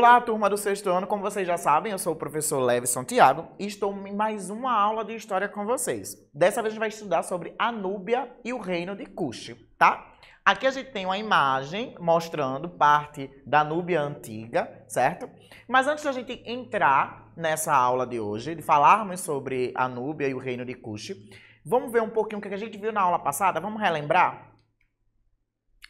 Olá, turma do sexto ano. Como vocês já sabem, eu sou o professor Leves Santiago e estou em mais uma aula de história com vocês. Dessa vez a gente vai estudar sobre a Núbia e o reino de Cush, tá? Aqui a gente tem uma imagem mostrando parte da Núbia antiga, certo? Mas antes da gente entrar nessa aula de hoje, de falarmos sobre a Núbia e o reino de Cush, vamos ver um pouquinho o que a gente viu na aula passada? Vamos relembrar?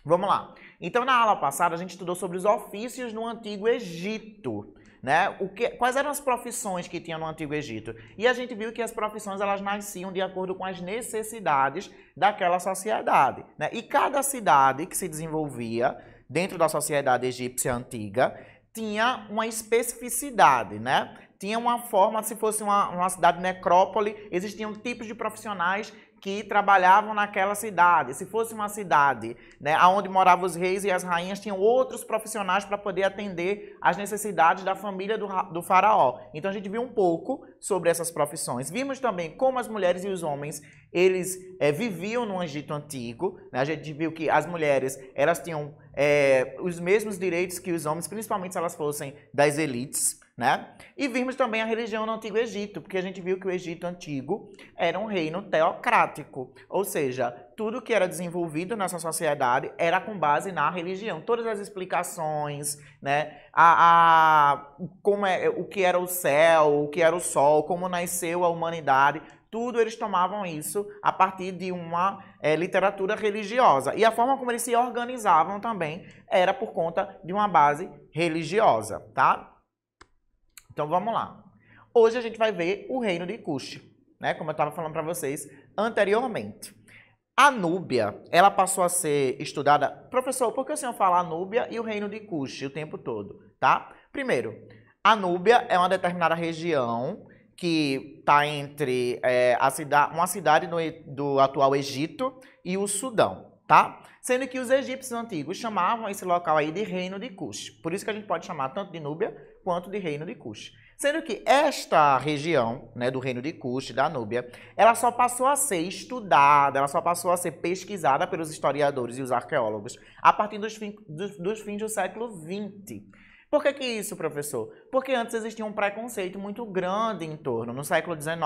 Vamos lá. Então, na aula passada, a gente estudou sobre os ofícios no Antigo Egito. Né? O que, quais eram as profissões que tinha no Antigo Egito? E a gente viu que as profissões elas nasciam de acordo com as necessidades daquela sociedade. Né? E cada cidade que se desenvolvia dentro da sociedade egípcia antiga tinha uma especificidade, né? Tinha uma forma, se fosse uma, uma cidade necrópole, existiam tipos de profissionais que trabalhavam naquela cidade. Se fosse uma cidade né, onde moravam os reis e as rainhas, tinham outros profissionais para poder atender às necessidades da família do, do, faraó. Então a gente viu um pouco sobre essas profissões. Vimos também como as mulheres e os homens eles é, viviam no Egito Antigo. Né? A gente viu que as mulheres elas tinham é, os mesmos direitos que os homens, principalmente se elas fossem das elites né? E vimos também a religião no Antigo Egito, porque a gente viu que o Egito Antigo era um reino teocrático, ou seja, tudo que era desenvolvido nessa sociedade era com base na religião. Todas as explicações, né? A, a como é, o que era o céu, o que era o sol, como nasceu a humanidade, tudo eles tomavam isso a partir de uma é, literatura religiosa. E a forma como eles se organizavam também era por conta de uma base religiosa, tá? Então vamos lá. Hoje a gente vai ver o reino de Cush, né? Como eu estava falando para vocês anteriormente. A Núbia, ela passou a ser estudada. Professor, por que o senhor fala a Núbia e o reino de Cush o tempo todo, tá? Primeiro, a Núbia é uma determinada região que está entre é, a uma cidade do, do atual Egito e o Sudão, tá? Sendo que os egípcios antigos chamavam esse local aí de Reino de Cush. Por isso que a gente pode chamar tanto de Núbia quanto de reino de Cush. Sendo que esta região né, do reino de Cush, da Núbia, ela só passou a ser estudada, ela só passou a ser pesquisada pelos historiadores e os arqueólogos a partir dos, fin dos, dos fins do século XX. Por que, que isso, professor? Porque antes existia um preconceito muito grande em torno, no século XIX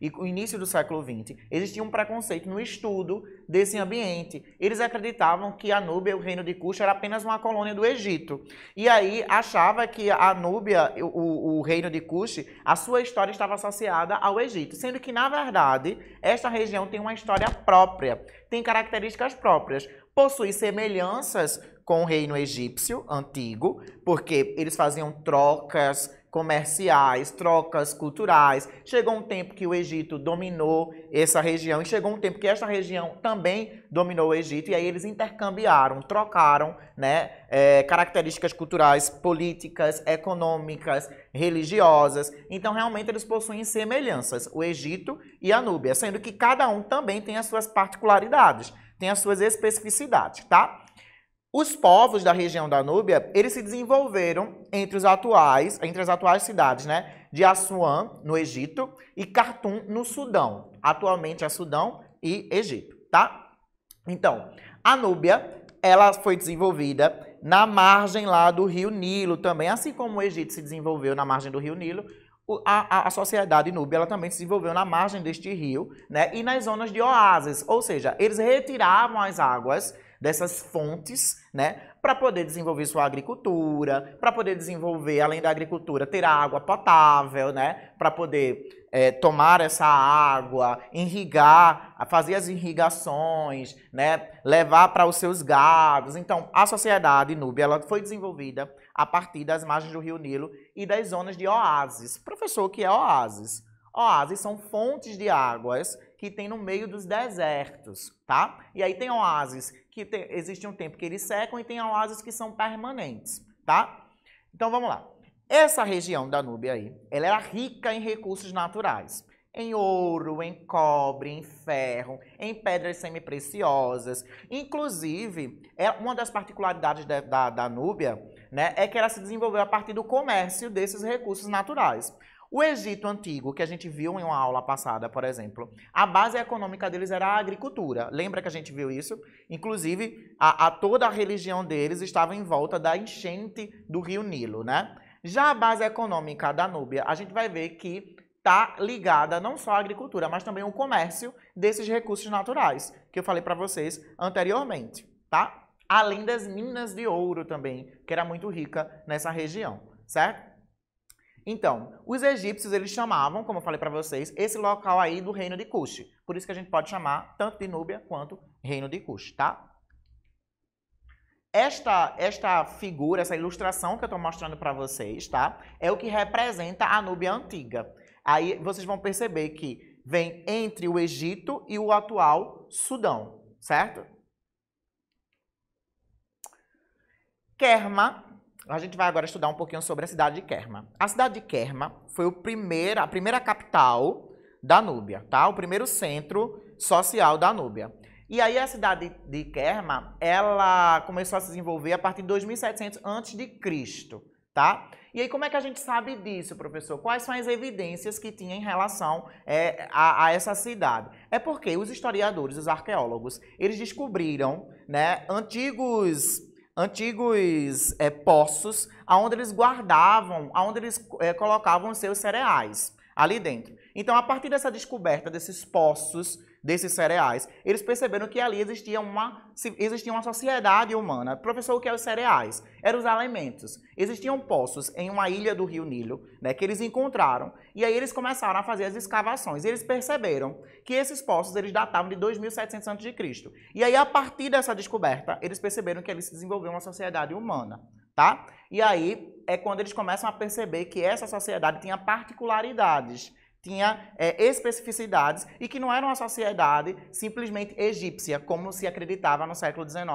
e o início do século XX, existia um preconceito no estudo desse ambiente. Eles acreditavam que a Núbia, o reino de Cuxa, era apenas uma colônia do Egito. E aí achava que a Núbia, o, o reino de Cuxa, a sua história estava associada ao Egito, sendo que, na verdade, esta região tem uma história própria, tem características próprias possui semelhanças com o reino egípcio antigo, porque eles faziam trocas comerciais, trocas culturais. Chegou um tempo que o Egito dominou essa região e chegou um tempo que essa região também dominou o Egito e aí eles intercambiaram, trocaram, né, é, características culturais, políticas, econômicas, religiosas. Então realmente eles possuem semelhanças, o Egito e a Núbia, sendo que cada um também tem as suas particularidades, tem as suas especificidades, tá? Os povos da região da Núbia, eles se desenvolveram entre os atuais, entre as atuais cidades, né, de Assuã, no Egito, e Khartoum, no Sudão. Atualmente é Sudão e Egito, tá? Então, a Núbia, ela foi desenvolvida na margem lá do rio Nilo também, assim como o Egito se desenvolveu na margem do rio Nilo, a, a, a, sociedade núbia ela também se desenvolveu na margem deste rio né, e nas zonas de oásis, ou seja, eles retiravam as águas dessas fontes, né, para poder desenvolver sua agricultura, para poder desenvolver, além da agricultura, ter água potável, né, para poder é, tomar essa água, irrigar, fazer as irrigações, né, levar para os seus gados. Então, a sociedade núbia ela foi desenvolvida a partir das margens do Rio Nilo e das zonas de oásis. Professor, o que é oásis? Oásis são fontes de águas que tem no meio dos desertos, tá? E aí tem oásis que tem, existe um tempo que eles secam e tem oásis que são permanentes, tá? Então vamos lá. Essa região da Núbia aí, ela era rica em recursos naturais. Em ouro, em cobre, em ferro, em pedras semipreciosas. Inclusive, é uma das particularidades da, da, da Núbia né, é que ela se desenvolveu a partir do comércio desses recursos naturais. O Egito Antigo, que a gente viu em uma aula passada, por exemplo, a base econômica deles era a agricultura. Lembra que a gente viu isso? Inclusive, a, a toda a religião deles estava em volta da enchente do rio Nilo, né? Já a base econômica da Núbia, a gente vai ver que está ligada não só à agricultura, mas também ao comércio desses recursos naturais, que eu falei para vocês anteriormente, tá? Além das minas de ouro também, que era muito rica nessa região, certo? Então, os egípcios eles chamavam, como eu falei para vocês, esse local aí do reino de Cush. Por isso que a gente pode chamar tanto de Núbia quanto reino de Cush, tá? Esta, esta figura, essa ilustração que eu estou mostrando para vocês, tá? É o que representa a Núbia antiga. Aí vocês vão perceber que vem entre o Egito e o atual Sudão, certo? Kerma a gente vai agora estudar um pouquinho sobre a cidade de Kerma. A cidade de Kerma foi o primeiro, a primeira capital da Núbia, tá? O primeiro centro social da Núbia. E aí a cidade de Kerma, ela começou a se desenvolver a partir de 2700 antes de Cristo, tá? E aí como é que a gente sabe disso, professor? Quais são as evidências que tinha em relação é, a, a, essa cidade? É porque os historiadores, os arqueólogos, eles descobriram, né, antigos antigos é, poços, aonde eles guardavam, aonde eles é, colocavam seus cereais ali dentro. Então, a partir dessa descoberta desses poços desses cereais, eles perceberam que ali existia uma, existia uma sociedade humana. Professor, o que eram é os cereais? Eram os alimentos. Existiam poços em uma ilha do rio Nilo, né, que eles encontraram, e aí eles começaram a fazer as escavações. eles perceberam que esses poços eles datavam de 2.700 a.C. E aí, a partir dessa descoberta, eles perceberam que ali se desenvolveu uma sociedade humana, tá? E aí é quando eles começam a perceber que essa sociedade tinha particularidades tinha é, especificidades e que não era uma sociedade simplesmente egípcia, como se acreditava no século XIX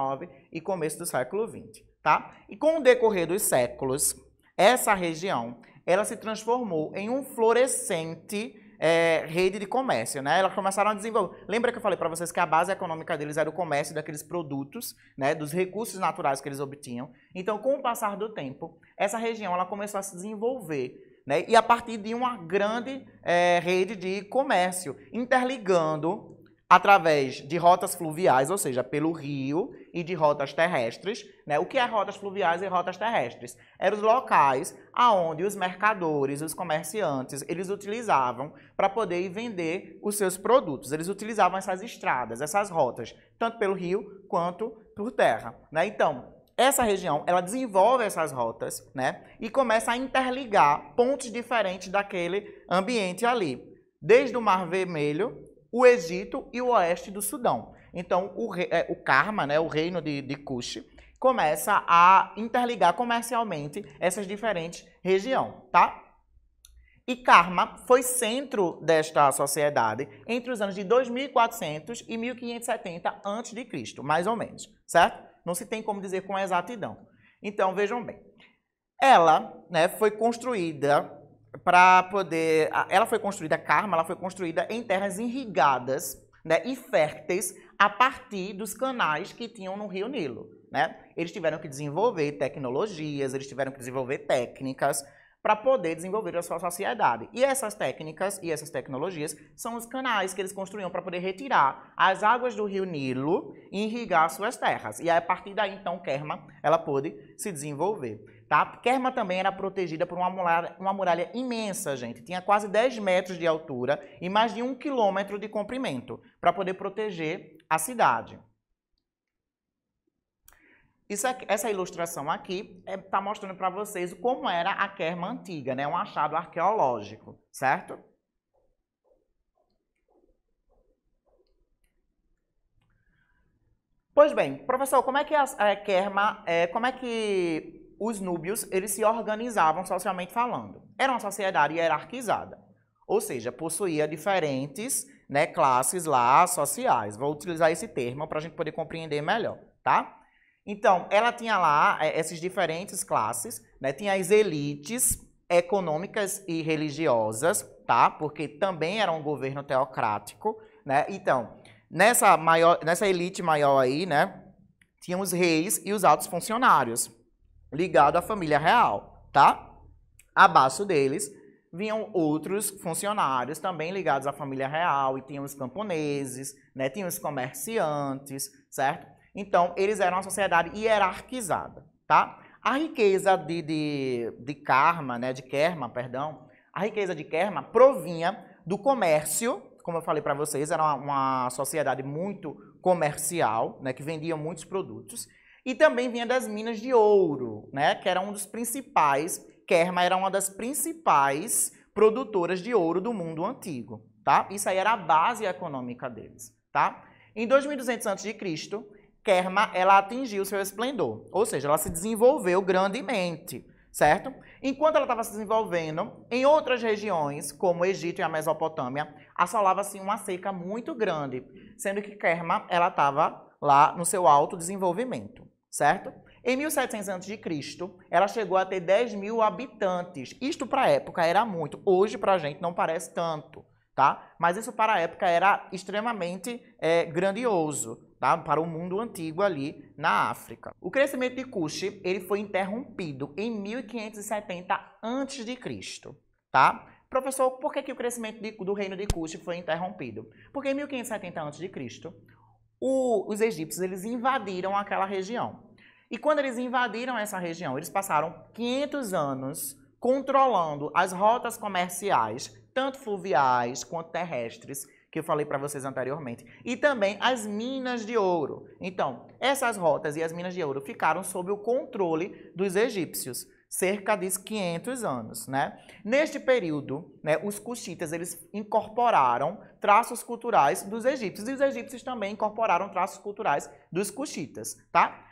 e começo do século XX. Tá? E com o decorrer dos séculos, essa região ela se transformou em um florescente é, rede de comércio, né? Elas começaram a desenvolver. Lembra que eu falei para vocês que a base econômica deles era o comércio daqueles produtos, né? Dos recursos naturais que eles obtinham. Então, com o passar do tempo, essa região ela começou a se desenvolver né? e a partir de uma grande é, rede de comércio, interligando através de rotas fluviais, ou seja, pelo rio e de rotas terrestres. Né? O que é rotas fluviais e rotas terrestres? Eram os locais aonde os mercadores, os comerciantes, eles utilizavam para poder vender os seus produtos. Eles utilizavam essas estradas, essas rotas, tanto pelo rio quanto por terra. Né? Então, essa região, ela desenvolve essas rotas, né? E começa a interligar pontos diferentes daquele ambiente ali. Desde o Mar Vermelho, o Egito e o oeste do Sudão. Então, o, é, o Karma, né, o reino de, de Kush, começa a interligar comercialmente essas diferentes regiões, tá? E Karma foi centro desta sociedade entre os anos de 2400 e 1570 a.C., mais ou menos, certo? não se tem como dizer com exatidão. Então, vejam bem. Ela né, foi construída para poder. Ela foi construída, Karma, ela foi construída em terras irrigadas né, e férteis a partir dos canais que tinham no Rio Nilo. Né? Eles tiveram que desenvolver tecnologias, eles tiveram que desenvolver técnicas para poder desenvolver a sua sociedade. E essas técnicas e essas tecnologias são os canais que eles construíam para poder retirar as águas do rio Nilo e irrigar suas terras. E a partir daí, então, Kerma, ela pôde se desenvolver. Tá? Kerma também era protegida por uma muralha, uma muralha imensa, gente. Tinha quase 10 metros de altura e mais de um quilômetro de comprimento para poder proteger a cidade. Isso aqui, essa ilustração aqui está é, tá mostrando para vocês como era a Kerma antiga, né? um achado arqueológico, certo? Pois bem, professor, como é que a, a é, Kerma, é, como é que os núbios eles se organizavam socialmente falando? Era uma sociedade hierarquizada, ou seja, possuía diferentes né, classes lá sociais. Vou utilizar esse termo para a gente poder compreender melhor, tá? Então, ela tinha lá é, essas diferentes classes, né? Tinha as elites econômicas e religiosas, tá? Porque também era um governo teocrático, né? Então, nessa maior, nessa elite maior aí, né? Tinha os reis e os altos funcionários, ligado à família real, tá? Abaixo deles vinham outros funcionários também ligados à família real e tinham os camponeses, né? Tinham os comerciantes, certo? Então, eles eram uma sociedade hierarquizada, tá? A riqueza de, de, de Karma, né, de Kerma, perdão, a riqueza de Kerma provinha do comércio, como eu falei para vocês, era uma, uma sociedade muito comercial, né, que vendia muitos produtos, e também vinha das minas de ouro, né, que era um dos principais, Kerma era uma das principais produtoras de ouro do mundo antigo, tá? Isso aí era a base econômica deles, tá? Em 2200 a.C., Kerma, ela atingiu seu esplendor, ou seja, ela se desenvolveu grandemente, certo? Enquanto ela estava se desenvolvendo, em outras regiões, como o Egito e a Mesopotâmia, assolava-se uma seca muito grande, sendo que Kerma, ela estava lá no seu alto desenvolvimento, certo? Em 1700 a.C., ela chegou a ter 10 mil habitantes. Isto para a época era muito. Hoje, para a gente, não parece tanto, tá? Mas isso para a época era extremamente é, grandioso, tá? para o mundo antigo ali na África. O crescimento de Kush ele foi interrompido em 1570 a.C. Tá? Professor, por que, que o crescimento de, do reino de Kush foi interrompido? Porque em 1570 a.C., os egípcios eles invadiram aquela região. E quando eles invadiram essa região, eles passaram 500 anos controlando as rotas comerciais, tanto fluviais quanto terrestres, que eu falei para vocês anteriormente, e também as minas de ouro. Então, essas rotas e as minas de ouro ficaram sob o controle dos egípcios cerca de 500 anos, né? Neste período, né, os cuxitas eles incorporaram traços culturais dos egípcios e os egípcios também incorporaram traços culturais dos cuxitas, tá?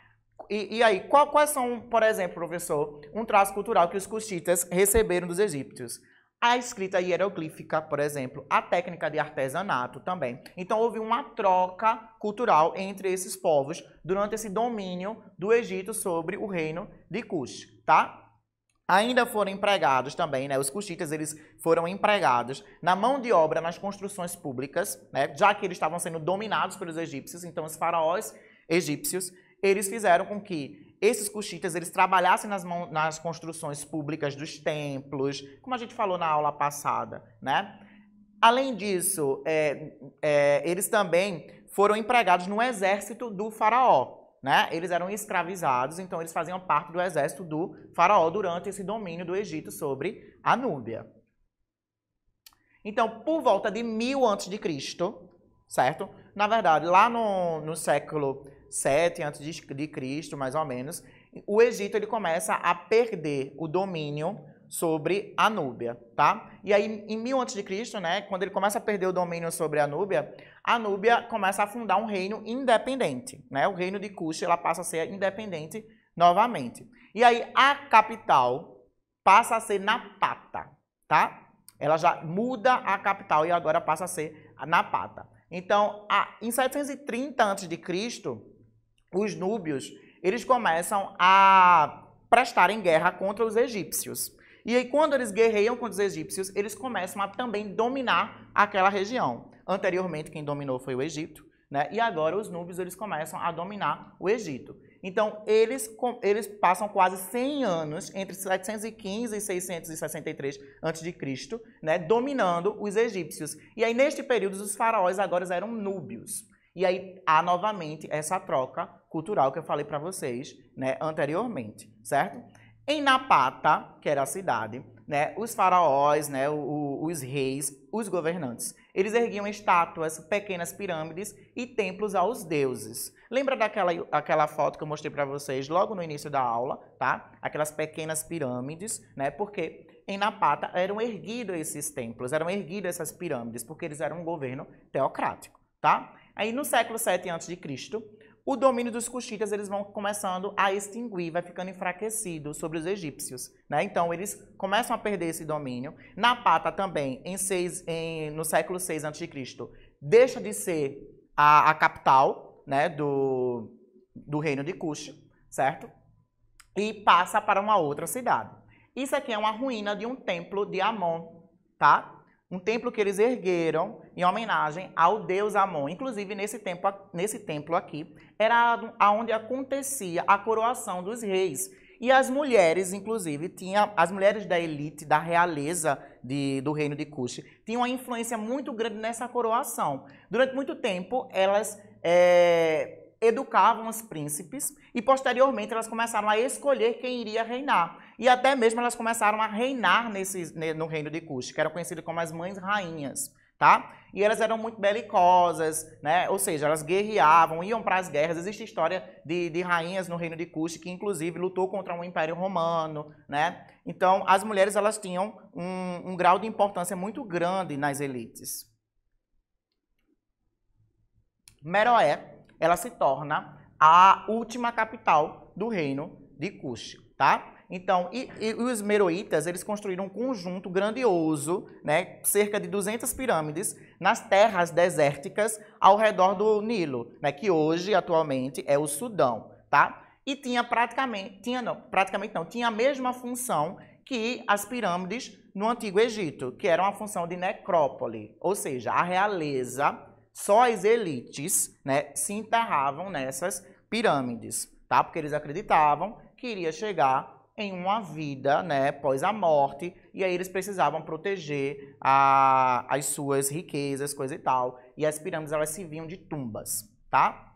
E, e aí, qual, quais são, por exemplo, professor, um traço cultural que os cuxitas receberam dos egípcios? a escrita hieroglífica, por exemplo, a técnica de artesanato também. Então houve uma troca cultural entre esses povos durante esse domínio do Egito sobre o reino de Cush, tá? Ainda foram empregados também, né? Os cuxitas, eles foram empregados na mão de obra nas construções públicas, né? Já que eles estavam sendo dominados pelos egípcios, então os faraós egípcios eles fizeram com que esses cuxitas eles trabalhassem nas, mão, nas construções públicas dos templos, como a gente falou na aula passada, né? Além disso, é, é, eles também foram empregados no exército do faraó, né? Eles eram escravizados, então eles faziam parte do exército do faraó durante esse domínio do Egito sobre a Núbia. Então, por volta de mil antes de Cristo, certo? Na verdade, lá no, no século 7 antes de Cristo, mais ou menos, o Egito ele começa a perder o domínio sobre a Núbia, tá? E aí em 1000 antes de Cristo, né, quando ele começa a perder o domínio sobre a Núbia, a Núbia começa a fundar um reino independente, né? O reino de Cush, ela passa a ser independente novamente. E aí a capital passa a ser Napata, tá? Ela já muda a capital e agora passa a ser Napata. Então, a, em 730 antes de Cristo os núbios, eles começam a prestarem guerra contra os egípcios. E aí, quando eles guerreiam contra os egípcios, eles começam a também dominar aquela região. Anteriormente, quem dominou foi o Egito, né? E agora os núbios eles começam a dominar o Egito. Então, eles, eles passam quase 100 anos, entre 715 e 663 a.C., né, dominando os egípcios. E aí, neste período, os faraós agora eram núbios. E aí há novamente essa troca cultural que eu falei para vocês né, anteriormente, certo? Em Napata, que era a cidade, né, os faraós, né, o, os reis, os governantes, eles erguiam estátuas, pequenas pirâmides e templos aos deuses. Lembra daquela aquela foto que eu mostrei para vocês logo no início da aula, tá? Aquelas pequenas pirâmides, né? Porque em Napata eram erguidos esses templos, eram erguidas essas pirâmides, porque eles eram um governo teocrático, tá? Aí no século 7 a.C., o domínio dos cuxitas eles vão começando a extinguir, vai ficando enfraquecido sobre os egípcios, né? Então eles começam a perder esse domínio. Na pata também, em seis, em, no século 6 a.C., deixa de ser a, a capital, né, do, do reino de Cuxa, certo? E passa para uma outra cidade. Isso aqui é uma ruína de um templo de Amon, tá? Um templo que eles ergueram em homenagem ao deus Amon. Inclusive, nesse templo, nesse templo aqui, era onde acontecia a coroação dos reis. E as mulheres, inclusive, tinha, as mulheres da elite, da realeza de, do reino de Cush, tinham uma influência muito grande nessa coroação. Durante muito tempo, elas é, educavam os príncipes e, posteriormente, elas começaram a escolher quem iria reinar e até mesmo elas começaram a reinar nesse, no reino de Cush, que eram conhecidas como as mães rainhas. Tá? E elas eram muito belicosas, né? Ou seja, elas guerreavam, iam para as guerras. Existe a história de, de, rainhas no reino de Cush que, inclusive, lutou contra o um Império Romano, né? Então, as mulheres elas tinham um, um grau de importância muito grande nas elites. Meroé, ela se torna a última capital do reino de Cush, tá? Então, e, e os meroítas, eles construíram um conjunto grandioso, né, cerca de 200 pirâmides, nas terras desérticas ao redor do Nilo, né, que hoje, atualmente, é o Sudão, tá? E tinha praticamente, tinha não, praticamente não, tinha a mesma função que as pirâmides no Antigo Egito, que era a função de necrópole, ou seja, a realeza, só as elites, né, se enterravam nessas pirâmides, tá? Porque eles acreditavam que iria chegar em uma vida, né, pós a morte, e aí eles precisavam proteger a, as suas riquezas, coisa e tal, e as pirâmides elas viam de tumbas, tá?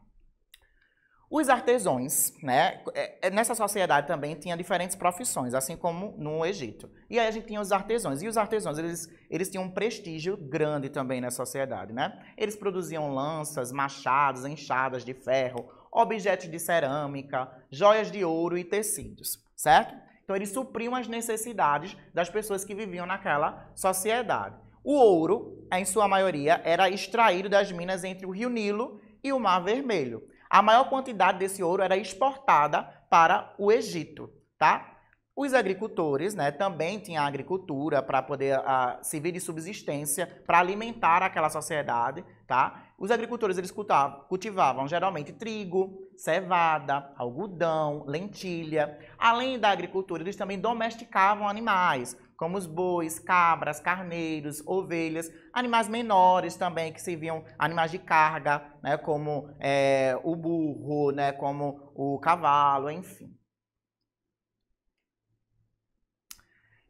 Os artesões, né? É, é, nessa sociedade também tinha diferentes profissões, assim como no Egito. E aí a gente tinha os artesãos. E os artesãos, eles, eles tinham um prestígio grande também na sociedade, né? Eles produziam lanças, machados, enxadas de ferro, objetos de cerâmica, joias de ouro e tecidos certo? Então ele supriu as necessidades das pessoas que viviam naquela sociedade. O ouro, em sua maioria, era extraído das minas entre o Rio Nilo e o Mar Vermelho. A maior quantidade desse ouro era exportada para o Egito, tá? Os agricultores né, também tinham agricultura para poder uh, servir de subsistência, para alimentar aquela sociedade. Tá? Os agricultores eles cultavam, cultivavam geralmente trigo, cevada, algodão, lentilha. Além da agricultura, eles também domesticavam animais, como os bois, cabras, carneiros, ovelhas, animais menores também que serviam, animais de carga, né, como é, o burro, né, como o cavalo, enfim.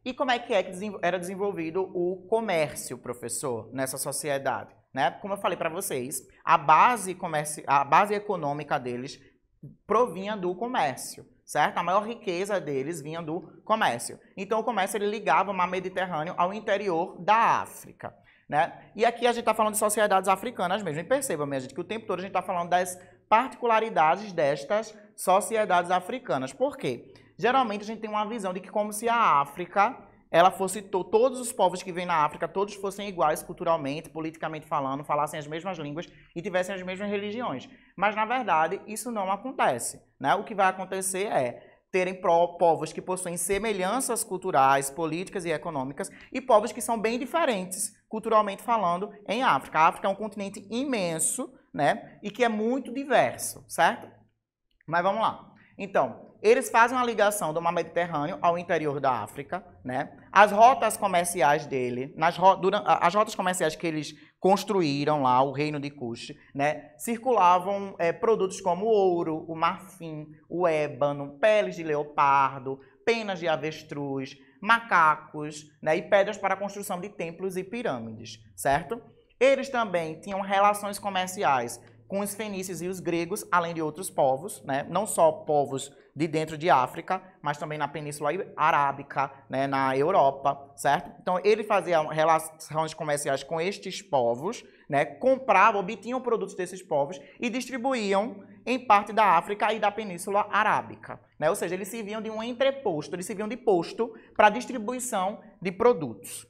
E como é que, é era desenvolvido o comércio, professor, nessa sociedade? Né? Como eu falei para vocês, a base, comércio, a base econômica deles provinha do comércio, certo? A maior riqueza deles vinha do comércio. Então o comércio ele ligava o mar Mediterrâneo ao interior da África. Né? E aqui a gente está falando de sociedades africanas mesmo. E percebam, minha gente, que o tempo todo a gente está falando das particularidades destas sociedades africanas. Por quê? geralmente a gente tem uma visão de que como se a África, ela fosse to todos os povos que vêm na África, todos fossem iguais culturalmente, politicamente falando, falassem as mesmas línguas e tivessem as mesmas religiões. Mas na verdade, isso não acontece, né? O que vai acontecer é terem povos que possuem semelhanças culturais, políticas e econômicas e povos que são bem diferentes culturalmente falando em África. A África é um continente imenso, né? E que é muito diverso, certo? Mas vamos lá. Então, eles fazem uma ligação do mar Mediterrâneo ao interior da África, né? As rotas comerciais dele, nas ro durante, as rotas comerciais que eles construíram lá, o reino de Kush, né? Circulavam é, produtos como ouro, o marfim, o ébano, peles de leopardo, penas de avestruz, macacos, né? E pedras para a construção de templos e pirâmides, certo? Eles também tinham relações comerciais com os fenícios e os gregos, além de outros povos, né? não só povos de dentro de África, mas também na Península Arábica, né? na Europa, certo? Então ele fazia relações comerciais com estes povos, né? comprava, obtinham produtos desses povos e distribuíam em parte da África e da Península Arábica. Né? Ou seja, eles serviam de um entreposto, eles serviam de posto para distribuição de produtos.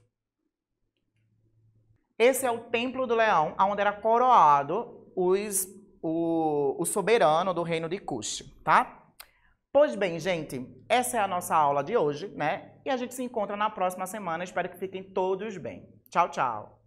Esse é o Templo do Leão, onde era coroado os, o, o soberano do reino de Cuxi, tá? Pois bem, gente, essa é a nossa aula de hoje, né? E a gente se encontra na próxima semana. Espero que fiquem todos bem. Tchau, tchau.